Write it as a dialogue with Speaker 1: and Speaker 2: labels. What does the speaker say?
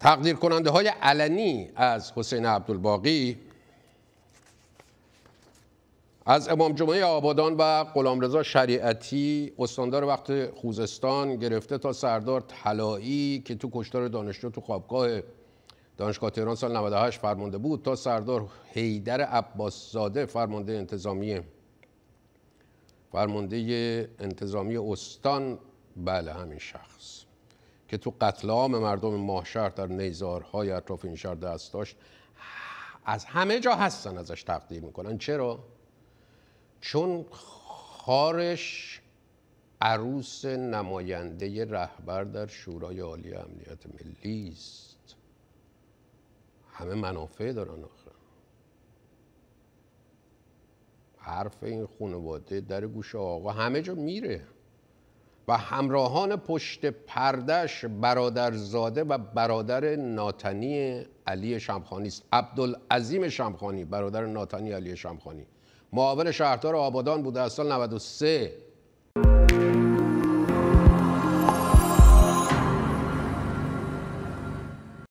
Speaker 1: تقدیر کننده های علنی از حسین عبدالباقی از امام جمعه آبادان و غلامرضا شریعتی استاندار وقت خوزستان گرفته تا سردار طلایی که تو کشتار دانشجو تو خوابگاه دانشگاه تهران سال 98 فرمانده بود تا سردار حیدر عباسزاده فرمانده انتظامی فرمانده انتظامی استان بله همین شخص که تو قتل عام مردم ماهشهر در نیزارهای اطراف این شهر دست داشت از همه جا هستن ازش تقدیر میکنن چرا؟ چون خارش عروس نماینده رهبر در شورای عالی امنیت ملی است همه منافع دارن آخر حرف این خانواده در گوش آقا همه جا میره و همراهان پشت پردش برادرزاده و برادر ناتنی علی شمخانی است عبدالعظیم شمخانی برادر ناتنی علی شمخانی معاون شهردار آبادان بوده از سال 93